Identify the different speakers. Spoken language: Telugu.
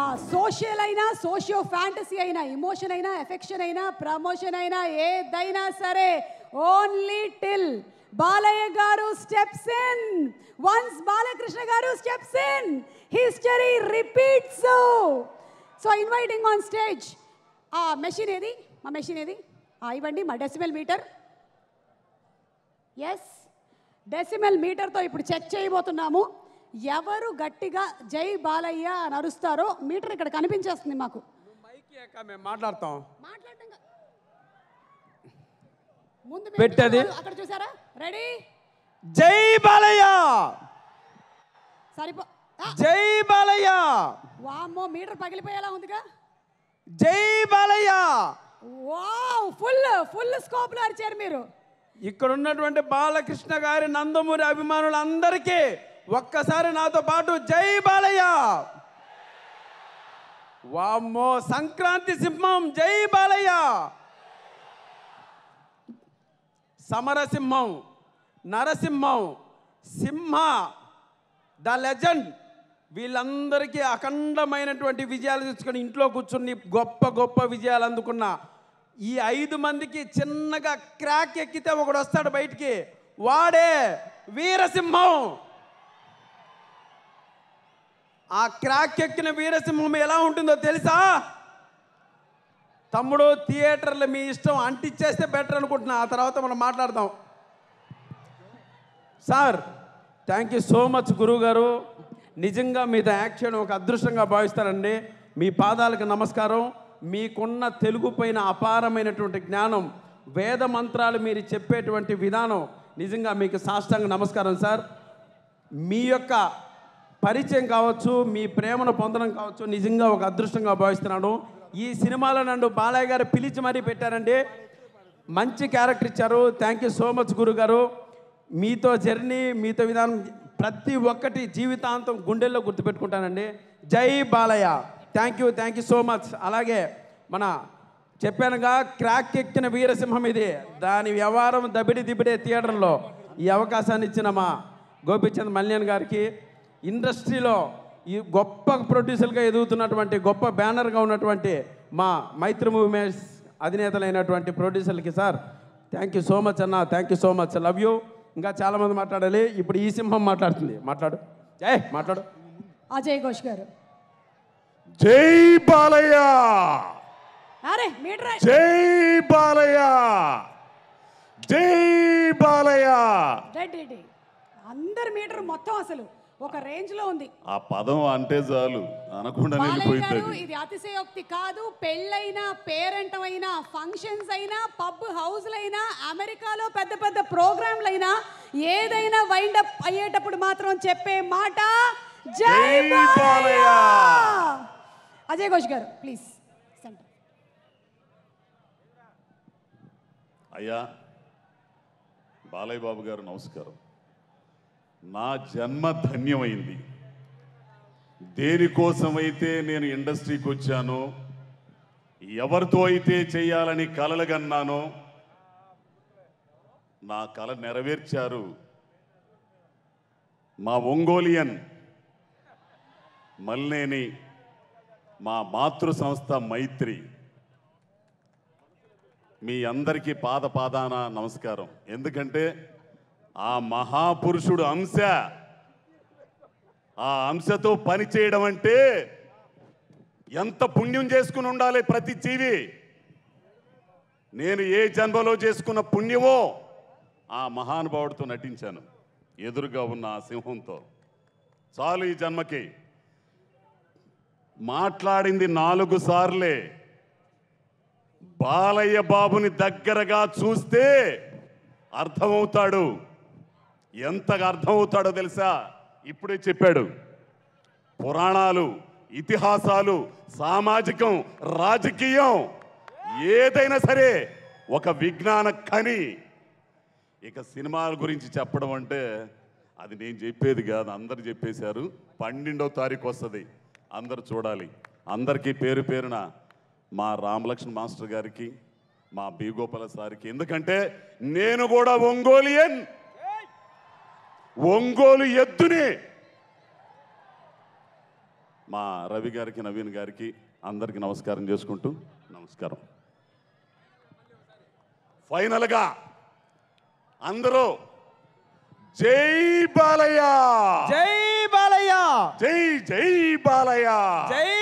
Speaker 1: ఆ సోషల్ అయినా సోషియో ఫ్యాంటసీ అయినా ఇమోషన్ అయినా ఎఫెక్షన్ అయినా ప్రమోషన్ అయినా ఏదైనా సరే ఓన్లీ టిల్ బాలయ్య గారు స్టెప్స్ ఇన్ వన్స్ బాలకృష్ణ గారు steps in history repeats so inviting on stage ఆ మెషిన్ ఏది మా మెషిన్ ఏది ఇవ్వండి మా డెసిమల్ మీటర్ ఎస్ డెసిమల్ మీటర్తో ఇప్పుడు చెక్ చేయబోతున్నాము ఎవరు గట్టిగా జై బాలయ్య అని అరుస్తారో మీటర్ ఇక్కడ కనిపించేస్తుంది మాకు
Speaker 2: మేము మాట్లాడతాం
Speaker 1: ముందు పెట్టేది అక్కడ చూసారా రెడీ జై బాలయ్య సరిపో
Speaker 2: జై బాలయ్య
Speaker 1: వామ్మో మీటర్ పగిలిపోయేలా ఉందిగా
Speaker 2: జై Balayya
Speaker 1: wow full full scope లో అరిచారు మీరు
Speaker 2: ఇక్కడ ఉన్నటువంటి బాలకృష్ణ గారి నందమూరి అభిమానులందరికీ ఒక్కసారి నాతో పాటు జై బాలయ్య వామ్మో సంక్రాంతి సింహం జై బాలయ్య సమరసింహం నరసింహం సింహ ద లెజెండ్ వీళ్ళందరికీ అఖండమైనటువంటి విజయాలు తెచ్చుకొని ఇంట్లో కూర్చుని గొప్ప గొప్ప విజయాలు అందుకున్న ఈ ఐదు మందికి చిన్నగా క్రాక్ ఎక్కితే ఒకడు వస్తాడు బయటికి వాడే వీరసింహం ఆ క్రాక్ ఎక్కిన వీరసింహం ఎలా ఉంటుందో తెలుసా తమ్ముడు థియేటర్లు మీ ఇష్టం అంటిచ్చేస్తే బెటర్ అనుకుంటున్నా ఆ తర్వాత మనం మాట్లాడదాం sir thank you so much గురువుగారు నిజంగా మీతో యాక్షన్ ఒక అదృష్టంగా భావిస్తారండి మీ పాదాలకు నమస్కారం మీకున్న తెలుగు పైన అపారమైనటువంటి జ్ఞానం వేద మంత్రాలు మీరు చెప్పేటువంటి విధానం నిజంగా మీకు సాష్టాంగ నమస్కారం సార్ మీ యొక్క పరిచయం కావచ్చు మీ ప్రేమను పొందడం కావచ్చు నిజంగా ఒక అదృష్టంగా భావిస్తున్నాను ఈ సినిమాలో నన్ను బాలయ్య గారు పిలిచి మరీ పెట్టారండి మంచి క్యారెక్టర్ ఇచ్చారు థ్యాంక్ యూ సో మచ్ గురుగారు మీతో జర్నీ మీతో విధానం ప్రతి ఒక్కటి జీవితాంతం గుండెల్లో గుర్తుపెట్టుకుంటానండి జై Balayya thank you thank you so much అలాగే మన చెప్పానుగా క్రాక్ ఎక్కిన వీరసింహం ఇది దాని వ్యవహారం దబిడి దిబిడే థియేటర్లో ఈ అవకాశాన్ని ఇచ్చిన మా గోపిచంద్ మల్యాన్ గారికి ఇండస్ట్రీలో ఈ గొప్ప ప్రొడ్యూసర్గా ఎదుగుతున్నటువంటి గొప్ప బ్యానర్గా ఉన్నటువంటి మా మైత్రి మూవీస్ అధినేతలైనటువంటి ప్రొడ్యూసర్లకి sir thank you so much అన్న thank you so much love you ఇంకా చాలామంది మాట్లాడాలి ఇప్పుడు ఈ సింహం మాట్లాడుతుంది మాట్లాడు జై మాట్లాడు
Speaker 1: అజయ్ ఘోష్ గారు
Speaker 2: జై బాలయ్య జై బాలయ్య
Speaker 3: జై బాలయ్య
Speaker 1: అందరు మీటర్ మొత్తం అసలు ఒక రేంజ్ లో ఉంది
Speaker 3: ఆ పదం అంటే చాలు అనకుండా వెళ్ళిపోయింది
Speaker 1: ఇది అతిశయోక్తి కాదు పెళ్ళైనా పేరెంట్ అయినా ఫంక్షన్స్ అయినా పబ్ హౌస్లైనా అమెరికాలో పెద్ద పెద్ద అయినా ఏదైనా వైండ్ అప్ అయ్యేటప్పుడు మాత్రం చెప్పే మాట జై బాలయ్య అజయ్ ఘోష్ గారు ప్లీజ్
Speaker 3: అయ్యా బాలయ్య బాబు గారు నమస్కారం నా జన్మ ధన్యమైంది దేనికోసమైతే నేను ఇండస్ట్రీకి వచ్చానో ఎవరితో అయితే చేయాలని కలలుగన్నానో నా కళ నెరవేర్చారు మా ఒంగోలియన్ మల్లేని మా మాతృ సంస్థ మైత్రి మీ అందరికీ పాద పాదాన నమస్కారం ఎందుకంటే ఆ మహాపురుషుడు అంశ ఆ అంశతో పని చేయడం అంటే ఎంత పుణ్యం చేసుకుని ఉండాలి ప్రతి జీవి నేను ఏ జన్మలో చేసుకున్న పుణ్యమో ఆ మహానుభావుడితో నటించాను ఎదురుగా ఉన్న ఆ సింహంతో చాలు ఈ జన్మకి మాట్లాడింది నాలుగు సార్లే బాలయ్య బాబుని దగ్గరగా చూస్తే అర్థమవుతాడు ఎంతగా అర్థమవుతాడో తెలుసా ఇప్పుడే చెప్పాడు పురాణాలు ఇతిహాసాలు సామాజికం రాజకీయం ఏదైనా సరే ఒక విజ్ఞాన కని ఇక సినిమాల గురించి చెప్పడం అంటే అది నేను చెప్పేది కాదు అందరు చెప్పేశారు పన్నెండవ తారీఖు వస్తుంది అందరు చూడాలి అందరికీ పేరు పేరున మా రామలక్ష్మణ్ మాస్టర్ గారికి మా బీగోపాల సార్కి ఎందుకంటే నేను కూడా ఒంగోలియన్ ఒంగోలు ఎద్దుని మా రవి గారికి నవీన్ గారికి అందరికి నమస్కారం చేసుకుంటూ నమస్కారం ఫైనల్గా అందరూ జై
Speaker 1: బాలయ్య జై బాలయ్య జై జై బాలయ్య జై